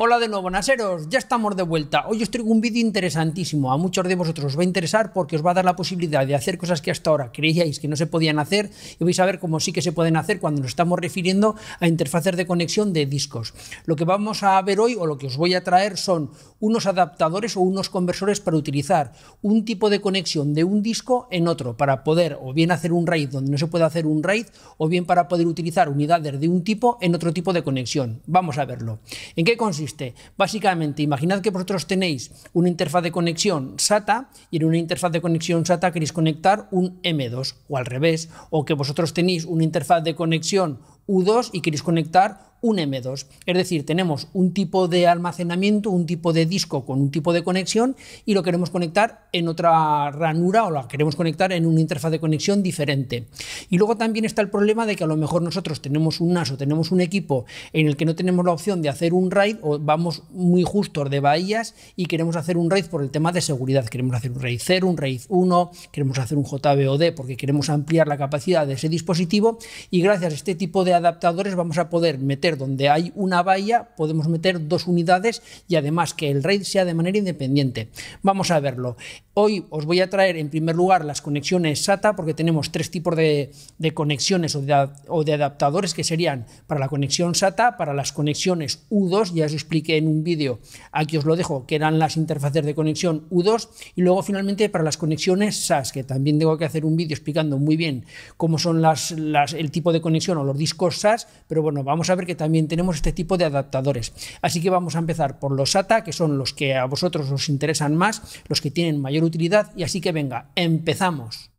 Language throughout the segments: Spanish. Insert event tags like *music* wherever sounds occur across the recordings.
Hola de nuevo, Naseros, ya estamos de vuelta. Hoy os traigo un vídeo interesantísimo. A muchos de vosotros os va a interesar porque os va a dar la posibilidad de hacer cosas que hasta ahora creíais que no se podían hacer y vais a ver cómo sí que se pueden hacer cuando nos estamos refiriendo a interfaces de conexión de discos. Lo que vamos a ver hoy o lo que os voy a traer son unos adaptadores o unos conversores para utilizar un tipo de conexión de un disco en otro para poder o bien hacer un RAID donde no se puede hacer un RAID o bien para poder utilizar unidades de un tipo en otro tipo de conexión. Vamos a verlo. ¿En qué consiste? Básicamente, imaginad que vosotros tenéis una interfaz de conexión SATA y en una interfaz de conexión SATA queréis conectar un M2 o al revés, o que vosotros tenéis una interfaz de conexión U2 y queréis conectar un M2. Es decir, tenemos un tipo de almacenamiento, un tipo de disco con un tipo de conexión y lo queremos conectar en otra ranura o lo queremos conectar en una interfaz de conexión diferente. Y luego también está el problema de que a lo mejor nosotros tenemos un NAS o tenemos un equipo en el que no tenemos la opción de hacer un RAID o vamos muy justos de bahías y queremos hacer un RAID por el tema de seguridad. Queremos hacer un RAID 0, un RAID 1, queremos hacer un JBOD porque queremos ampliar la capacidad de ese dispositivo y gracias a este tipo de adaptadores vamos a poder meter donde hay una valla, podemos meter dos unidades y además que el RAID sea de manera independiente. Vamos a verlo. Hoy os voy a traer en primer lugar las conexiones SATA porque tenemos tres tipos de, conexiones o de, adaptadores que serían para la conexión SATA, para las conexiones U2, ya os expliqué en un vídeo, aquí os lo dejo, que eran las interfaces de conexión U2 y luego finalmente para las conexiones SAS, que también tengo que hacer un vídeo explicando muy bien cómo son las, las, el tipo de conexión o los discos SAS, pero bueno, vamos a ver qué también tenemos este tipo de adaptadores. Así que vamos a empezar por los SATA, que son los que a vosotros os interesan más, los que tienen mayor utilidad, y así que venga, empezamos.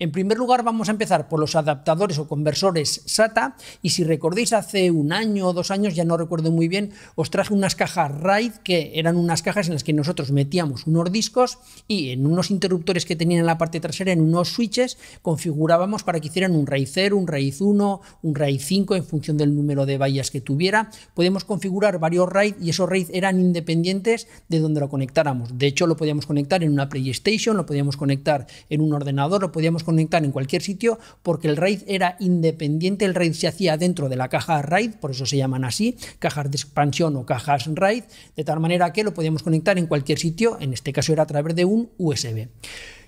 En primer lugar vamos a empezar por los adaptadores o conversores SATA y si recordáis hace un año o dos años, ya no recuerdo muy bien, os traje unas cajas RAID que eran unas cajas en las que nosotros metíamos unos discos y en unos interruptores que tenían en la parte trasera, en unos switches, configurábamos para que hicieran un RAID 0, un RAID 1, un RAID 5 en función del número de vallas que tuviera. Podemos configurar varios RAID y esos RAID eran independientes de donde lo conectáramos. De hecho lo podíamos conectar en una PlayStation, lo podíamos conectar en un ordenador, lo podíamos conectar en cualquier sitio porque el RAID era independiente, el RAID se hacía dentro de la caja RAID, por eso se llaman así, cajas de expansión o cajas RAID, de tal manera que lo podíamos conectar en cualquier sitio, en este caso era a través de un USB.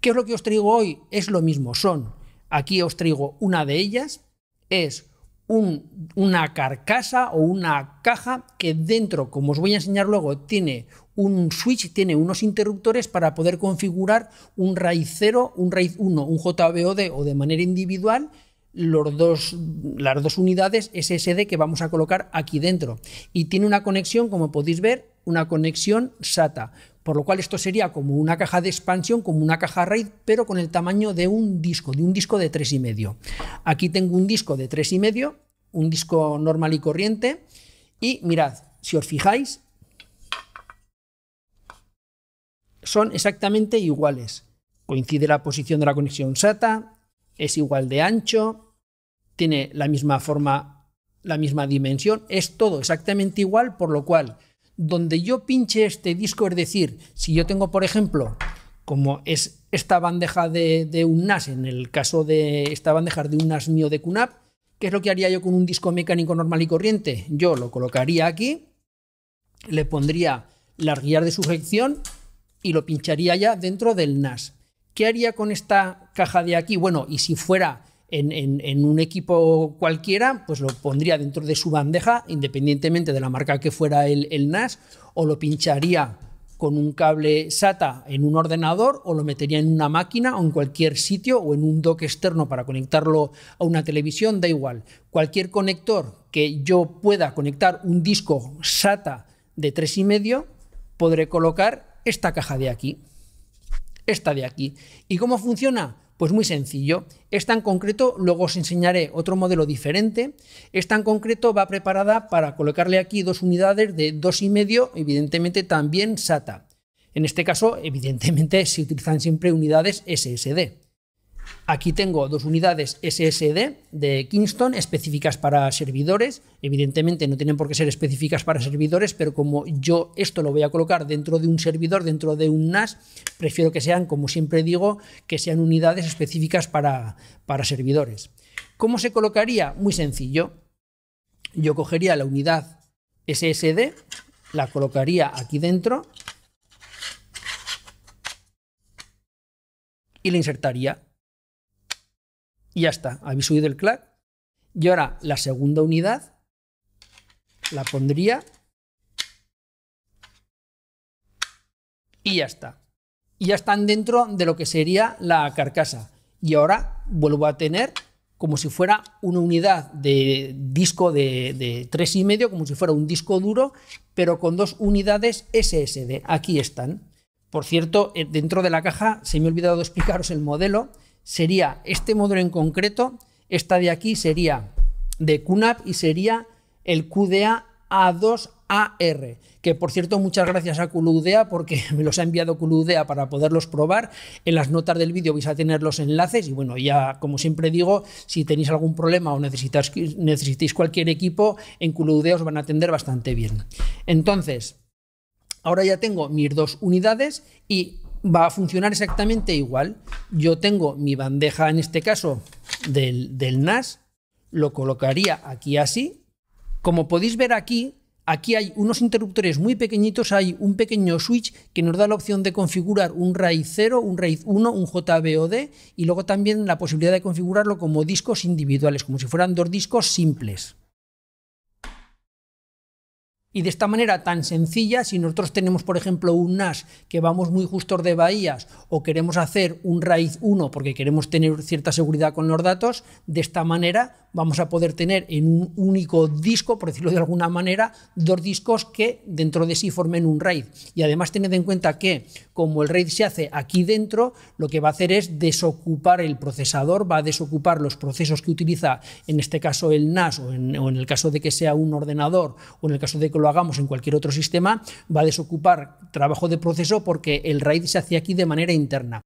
¿Qué es lo que os traigo hoy? Es lo mismo, son, aquí os traigo una de ellas, es una carcasa o una caja que dentro, como os voy a enseñar luego, tiene un switch, tiene unos interruptores para poder configurar un raíz 0, un raíz 1, un JBOD o de manera individual las dos unidades SSD que vamos a colocar aquí dentro. Y tiene una conexión, como podéis ver, una conexión SATA. Por lo cual esto sería como una caja de expansión, como una caja RAID, pero con el tamaño de un disco, de un disco de y medio Aquí tengo un disco de y medio un disco normal y corriente, y mirad, si os fijáis, son exactamente iguales. Coincide la posición de la conexión SATA, es igual de ancho, tiene la misma forma, la misma dimensión, es todo exactamente igual, por lo cual donde yo pinche este disco, es decir, si yo tengo, por ejemplo, como es esta bandeja de, de un NAS, en el caso de esta bandeja de un NAS mío de QNAP, ¿qué es lo que haría yo con un disco mecánico normal y corriente? Yo lo colocaría aquí, le pondría las guías de sujeción y lo pincharía ya dentro del NAS. ¿Qué haría con esta caja de aquí? Bueno, y si fuera en, un equipo cualquiera, pues lo pondría dentro de su bandeja, independientemente de la marca que fuera el, el NAS, o lo pincharía con un cable SATA en un ordenador o lo metería en una máquina o en cualquier sitio o en un dock externo para conectarlo a una televisión, da igual. Cualquier conector que yo pueda conectar un disco SATA de 3,5 podré colocar esta caja de aquí. Esta de aquí. ¿Y cómo funciona? Pues muy sencillo. esta en concreto, luego os enseñaré otro modelo diferente. esta en concreto va preparada para colocarle aquí dos unidades de 2,5, evidentemente también SATA. En este caso, evidentemente, se utilizan siempre unidades SSD. Aquí tengo dos unidades SSD de Kingston específicas para servidores. Evidentemente no tienen por qué ser específicas para servidores, pero como yo esto lo voy a colocar dentro de un servidor, dentro de un NAS, prefiero que sean, como siempre digo, que sean unidades específicas para, para servidores. ¿Cómo se colocaría? Muy sencillo. Yo cogería la unidad SSD, la colocaría aquí dentro y la insertaría y ya está, habéis subido el clac. Y ahora la segunda unidad la pondría y ya está. Y ya están dentro de lo que sería la carcasa. Y ahora vuelvo a tener como si fuera una unidad de disco de, y medio como si fuera un disco duro, pero con dos unidades SSD. Aquí están. Por cierto, eh, dentro de la caja se me ha olvidado explicaros el modelo sería este módulo en concreto, esta de aquí sería de QNAP y sería el QDA A2AR, que por cierto muchas gracias a Culudea porque *laughs* me los ha enviado Culudea para poderlos probar. En las notas del vídeo vais a tener los enlaces y bueno, ya como siempre digo, si tenéis algún problema o necesitáis, necesitéis cualquier equipo, en Culudea os van a atender bastante bien. Entonces, ahora ya tengo mis dos unidades y va a funcionar exactamente igual. Yo tengo mi bandeja, en este caso, del, del NAS, lo colocaría aquí así. Como podéis ver aquí, aquí hay unos interruptores muy pequeñitos, hay un pequeño switch que nos da la opción de configurar un RAID 0, un RAID 1, un JBOD y luego también la posibilidad de configurarlo como discos individuales, como si fueran dos discos simples. Y de esta manera tan sencilla, si nosotros tenemos, por ejemplo, un NAS que vamos muy justo de bahías o queremos hacer un RAID 1 porque queremos tener cierta seguridad con los datos, de esta manera vamos a poder tener en un único disco, por decirlo de alguna manera, dos discos que dentro de sí formen un RAID. Y además tened en cuenta que como el RAID se hace aquí dentro, lo que va a hacer es desocupar el procesador, va a desocupar los procesos que utiliza, en este caso el NAS o en, o en el caso de que sea un ordenador o en el caso de que lo hagamos en cualquier otro sistema, va a desocupar trabajo de proceso porque el RAID se hacía aquí de manera interna.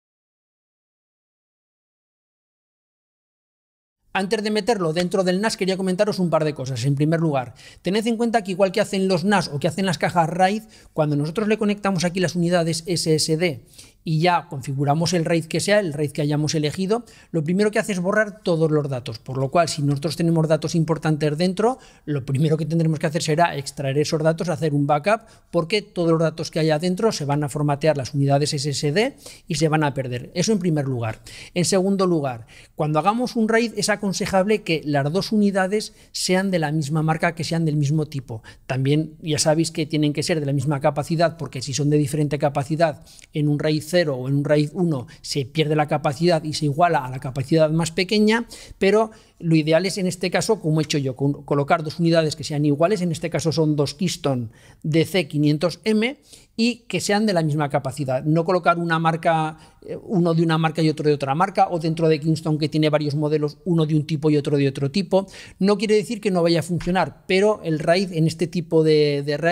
Antes de meterlo dentro del NAS quería comentaros un par de cosas. En primer lugar, tened en cuenta que igual que hacen los NAS o que hacen las cajas RAID, cuando nosotros le conectamos aquí las unidades SSD y ya configuramos el RAID que sea, el RAID que hayamos elegido, lo primero que hace es borrar todos los datos, por lo cual si nosotros tenemos datos importantes dentro, lo primero que tendremos que hacer será extraer esos datos, hacer un backup, porque todos los datos que haya dentro se van a formatear las unidades SSD y se van a perder. Eso en primer lugar. En segundo lugar, cuando hagamos un RAID es aconsejable que las dos unidades sean de la misma marca, que sean del mismo tipo. También ya sabéis que tienen que ser de la misma capacidad, porque si son de diferente capacidad en un RAID o en un RAID 1 se pierde la capacidad y se iguala a la capacidad más pequeña, pero lo ideal es en este caso, como he hecho yo, colocar dos unidades que sean iguales, en este caso son dos Kingston DC500M y que sean de la misma capacidad. No colocar una marca, eh, uno de una marca y otro de otra marca, o dentro de Kingston que tiene varios modelos, uno de un tipo y otro de otro tipo. No quiere decir que no vaya a funcionar, pero el RAID en este tipo de, de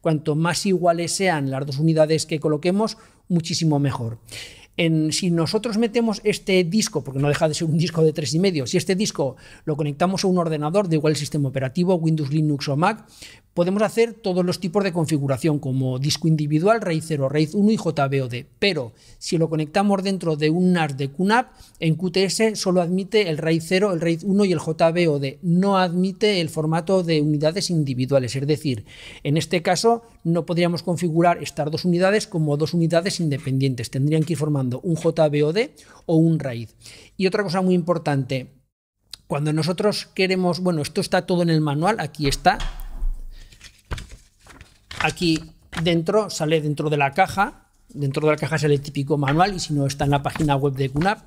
cuanto más iguales sean las dos unidades que coloquemos, muchísimo mejor. si nosotros metemos este disco, porque no deja de ser un disco de tres y medio, si este disco lo conectamos a un ordenador de igual sistema operativo, Windows, Linux o Mac, podemos hacer todos los tipos de configuración, como disco individual, RAID 0, RAID 1 y JBOD. Pero si lo conectamos dentro de un NAS de QNAP, en QTS solo admite el RAID 0, el RAID 1 y el JBOD. No admite el formato de unidades individuales. Es decir, en este caso no podríamos configurar estas dos unidades como dos unidades independientes. Tendrían que ir formando un JBOD o un RAID. Y otra cosa muy importante. Cuando nosotros queremos, bueno, esto está todo en el manual, aquí está, aquí dentro, sale dentro de la caja, dentro de la caja sale el típico manual y si no está en la página web de QNAP.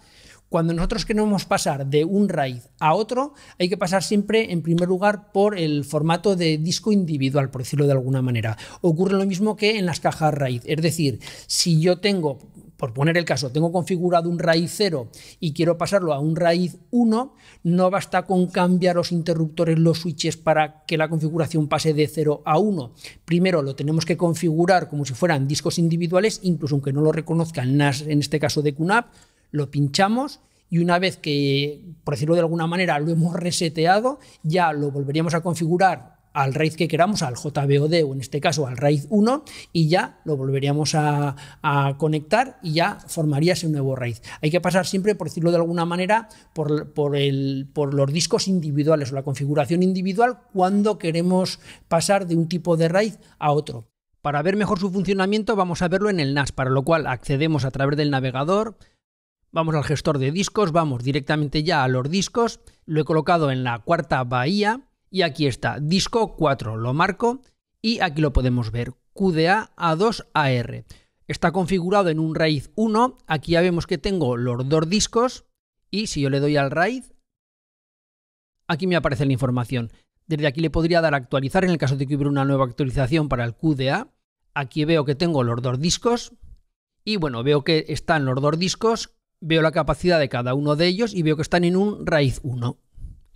Cuando nosotros queremos pasar de un RAID a otro, hay que pasar siempre, en primer lugar, por el formato de disco individual, por decirlo de alguna manera. Ocurre lo mismo que en las cajas RAID. Es decir, si yo tengo, por poner el caso, tengo configurado un raíz 0 y quiero pasarlo a un raíz 1, no basta con cambiar los interruptores, los switches para que la configuración pase de 0 a 1. Primero lo tenemos que configurar como si fueran discos individuales, incluso aunque no lo reconozcan NAS, en este caso de QNAP, lo pinchamos y una vez que, por decirlo de alguna manera, lo hemos reseteado, ya lo volveríamos a configurar al raíz que queramos, al JBOD o en este caso al raíz 1 y ya lo volveríamos a, conectar y ya formaría ese nuevo raíz. Hay que pasar siempre, por decirlo de alguna manera, por, el, por los discos individuales o la configuración individual cuando queremos pasar de un tipo de raíz a otro. Para ver mejor su funcionamiento vamos a verlo en el NAS, para lo cual accedemos a través del navegador, vamos al gestor de discos, vamos directamente ya a los discos, lo he colocado en la cuarta bahía y aquí está, disco 4, lo marco y aquí lo podemos ver, QDA A2AR. Está configurado en un raíz 1, aquí ya vemos que tengo los dos discos y si yo le doy al RAID, aquí me aparece la información. Desde aquí le podría dar actualizar en el caso de que hubiera una nueva actualización para el QDA. Aquí veo que tengo los dos discos y bueno, veo que están los dos discos, veo la capacidad de cada uno de ellos y veo que están en un raíz 1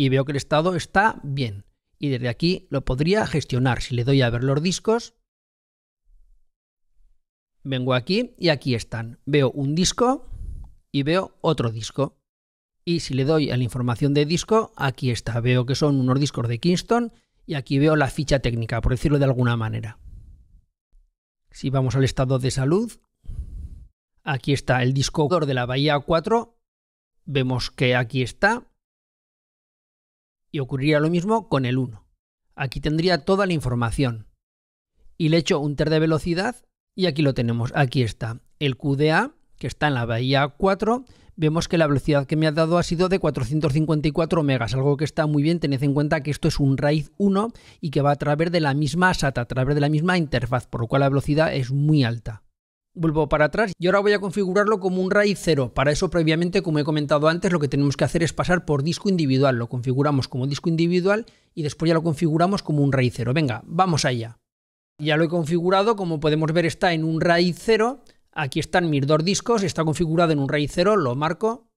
y veo que el estado está bien. Y desde aquí lo podría gestionar. Si le doy a ver los discos, vengo aquí y aquí están. Veo un disco y veo otro disco. Y si le doy a la información de disco, aquí está. Veo que son unos discos de Kingston y aquí veo la ficha técnica, por decirlo de alguna manera. Si vamos al estado de salud, aquí está el disco de la bahía 4. Vemos que aquí está y ocurriría lo mismo con el 1. Aquí tendría toda la información. Y le echo un ter de velocidad y aquí lo tenemos. Aquí está. El QDA, que está en la bahía 4, vemos que la velocidad que me ha dado ha sido de 454 megas, algo que está muy bien. Tened en cuenta que esto es un raíz 1 y que va a través de la misma SATA, a través de la misma interfaz, por lo cual la velocidad es muy alta. Vuelvo para atrás y ahora voy a configurarlo como un RAID 0. Para eso previamente, como he comentado antes, lo que tenemos que hacer es pasar por disco individual. Lo configuramos como disco individual y después ya lo configuramos como un RAID 0. Venga, vamos allá. Ya lo he configurado, como podemos ver está en un RAID 0. Aquí están mis dos discos, está configurado en un RAID 0, lo marco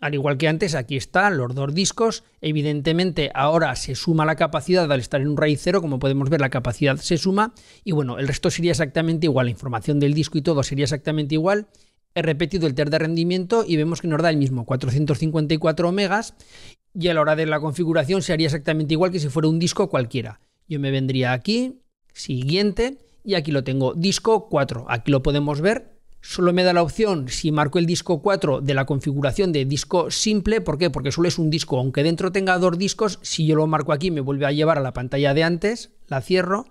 al igual que antes, aquí están los dos discos. Evidentemente, ahora se suma la capacidad al estar en un raíz cero. Como podemos ver, la capacidad se suma. Y bueno, el resto sería exactamente igual. La información del disco y todo sería exactamente igual. He repetido el test de rendimiento y vemos que nos da el mismo 454 megas. Y a la hora de la configuración se haría exactamente igual que si fuera un disco cualquiera. Yo me vendría aquí, siguiente, y aquí lo tengo, disco 4. Aquí lo podemos ver solo me da la opción si marco el disco 4 de la configuración de disco simple. ¿Por qué? Porque solo es un disco. Aunque dentro tenga dos discos, si yo lo marco aquí me vuelve a llevar a la pantalla de antes, la cierro.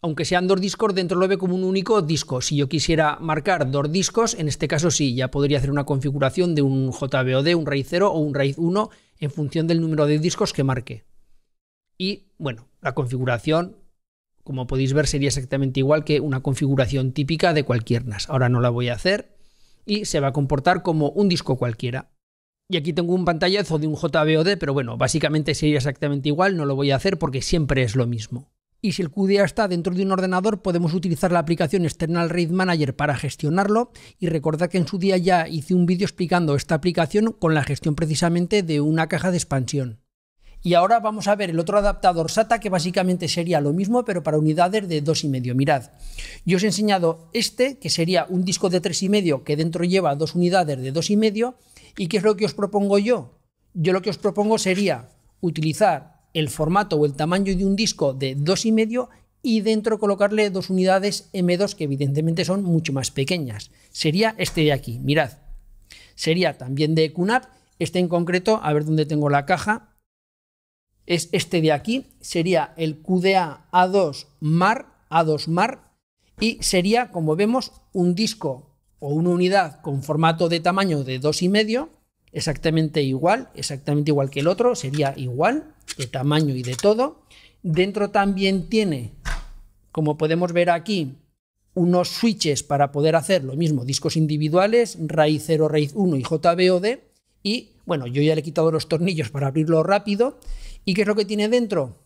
Aunque sean dos discos, dentro lo ve como un único disco. Si yo quisiera marcar dos discos, en este caso sí, ya podría hacer una configuración de un JBOD, un raíz 0 o un raíz 1 en función del número de discos que marque. Y bueno, la configuración como podéis ver, sería exactamente igual que una configuración típica de cualquier NAS. Ahora no la voy a hacer y se va a comportar como un disco cualquiera. Y aquí tengo un pantallazo de un JBOD, pero bueno, básicamente sería exactamente igual, no lo voy a hacer porque siempre es lo mismo. Y si el QDA está dentro de un ordenador, podemos utilizar la aplicación External RAID Manager para gestionarlo. Y recordad que en su día ya hice un vídeo explicando esta aplicación con la gestión precisamente de una caja de expansión. Y ahora vamos a ver el otro adaptador SATA que básicamente sería lo mismo pero para unidades de 2,5. Mirad, yo os he enseñado este que sería un disco de 3,5 que dentro lleva dos unidades de 2,5 y ¿qué es lo que os propongo yo? Yo lo que os propongo sería utilizar el formato o el tamaño de un disco de 2,5 y dentro colocarle dos unidades M2 que evidentemente son mucho más pequeñas. Sería este de aquí, mirad. Sería también de QNAP, este en concreto, a ver dónde tengo la caja, es este de aquí, sería el QDA A2 MAR, A2 MAR, y sería, como vemos, un disco o una unidad con formato de tamaño de 2,5, exactamente igual, exactamente igual que el otro, sería igual, de tamaño y de todo. Dentro también tiene, como podemos ver aquí, unos switches para poder hacer lo mismo, discos individuales, raíz 0, raíz 1 y JBOD. Y bueno, yo ya le he quitado los tornillos para abrirlo rápido. ¿Y qué es lo que tiene dentro?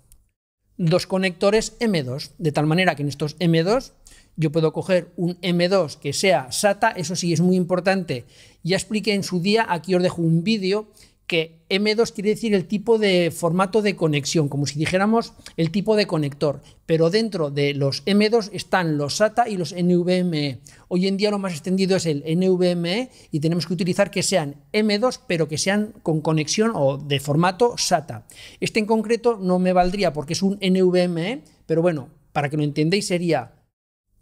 Dos conectores M2, de tal manera que en estos M2 yo puedo coger un M2 que sea SATA, eso sí es muy importante. Ya expliqué en su día, aquí os dejo un vídeo que M2 quiere decir el tipo de formato de conexión, como si dijéramos el tipo de conector, pero dentro de los M2 están los SATA y los NVMe. Hoy en día lo más extendido es el NVMe y tenemos que utilizar que sean M2, pero que sean con conexión o de formato SATA. Este en concreto no me valdría porque es un NVMe, pero bueno, para que lo entendéis sería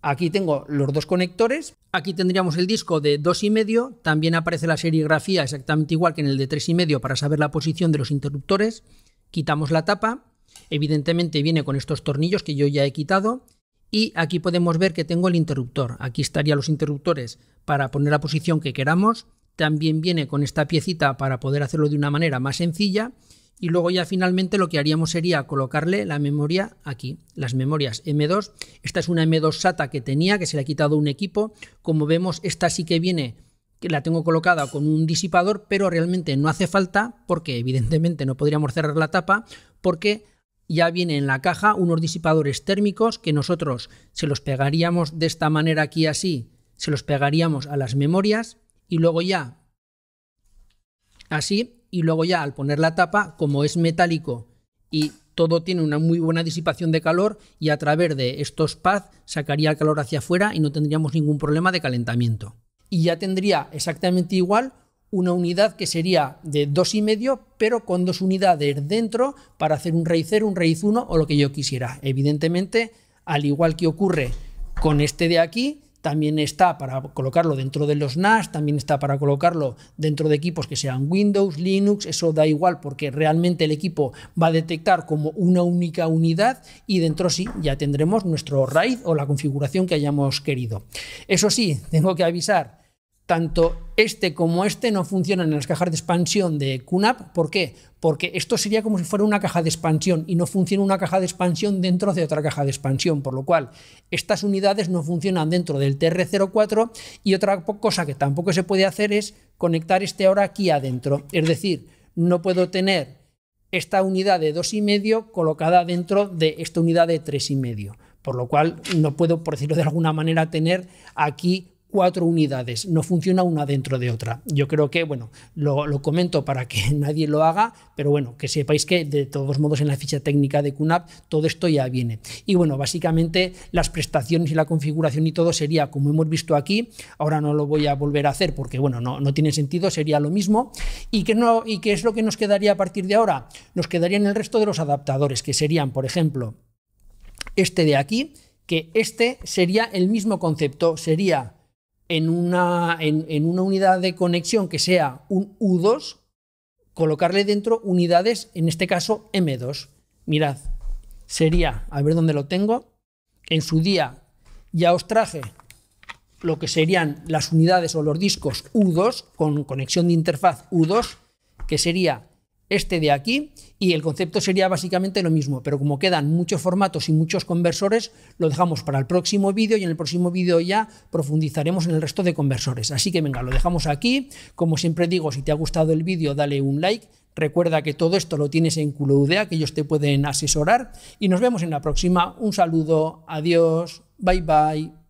Aquí tengo los dos conectores. Aquí tendríamos el disco de 2,5. También aparece la serigrafía exactamente igual que en el de 3,5 para saber la posición de los interruptores. Quitamos la tapa. Evidentemente viene con estos tornillos que yo ya he quitado. Y aquí podemos ver que tengo el interruptor. Aquí estarían los interruptores para poner la posición que queramos. También viene con esta piecita para poder hacerlo de una manera más sencilla y luego ya finalmente lo que haríamos sería colocarle la memoria aquí, las memorias M2. Esta es una M2 SATA que tenía, que se le ha quitado un equipo. Como vemos, esta sí que viene, que la tengo colocada con un disipador, pero realmente no hace falta porque evidentemente no podríamos cerrar la tapa porque ya viene en la caja unos disipadores térmicos que nosotros se los pegaríamos de esta manera aquí así, se los pegaríamos a las memorias y luego ya así y luego ya al poner la tapa, como es metálico y todo tiene una muy buena disipación de calor y a través de estos pads sacaría el calor hacia afuera y no tendríamos ningún problema de calentamiento. Y ya tendría exactamente igual una unidad que sería de 2,5 pero con dos unidades dentro para hacer un raíz 0, un raíz 1 o lo que yo quisiera. Evidentemente, al igual que ocurre con este de aquí, también está para colocarlo dentro de los NAS, también está para colocarlo dentro de equipos que sean Windows, Linux, eso da igual porque realmente el equipo va a detectar como una única unidad y dentro sí ya tendremos nuestro RAID o la configuración que hayamos querido. Eso sí, tengo que avisar tanto este como este no funcionan en las cajas de expansión de QNAP. ¿Por qué? Porque esto sería como si fuera una caja de expansión y no funciona una caja de expansión dentro de otra caja de expansión, por lo cual estas unidades no funcionan dentro del TR04 y otra cosa que tampoco se puede hacer es conectar este ahora aquí adentro. Es decir, no puedo tener esta unidad de 2,5 colocada dentro de esta unidad de 3,5. Por lo cual no puedo, por decirlo de alguna manera, tener aquí cuatro unidades, no funciona una dentro de otra. Yo creo que, bueno, lo, comento para que *laughs* nadie lo haga, pero bueno, que sepáis que de todos modos en la ficha técnica de QNAP todo esto ya viene. Y bueno, básicamente las prestaciones y la configuración y todo sería como hemos visto aquí, ahora no lo voy a volver a hacer porque, bueno, no, tiene sentido, sería lo mismo. ¿Y que no, ¿Y qué es lo que nos quedaría a partir de ahora? Nos quedarían el resto de los adaptadores, que serían, por ejemplo, este de aquí, que este sería el mismo concepto, sería en una, en, una unidad de conexión que sea un U2, colocarle dentro unidades, en este caso M2. Mirad, sería, a ver dónde lo tengo, en su día ya os traje lo que serían las unidades o los discos U2 con conexión de interfaz U2, que sería este de aquí y el concepto sería básicamente lo mismo, pero como quedan muchos formatos y muchos conversores, lo dejamos para el próximo vídeo y en el próximo vídeo ya profundizaremos en el resto de conversores. Así que venga, lo dejamos aquí. Como siempre digo, si te ha gustado el vídeo, dale un like. Recuerda que todo esto lo tienes en Culoudea, que ellos te pueden asesorar y nos vemos en la próxima. Un saludo, adiós, bye bye.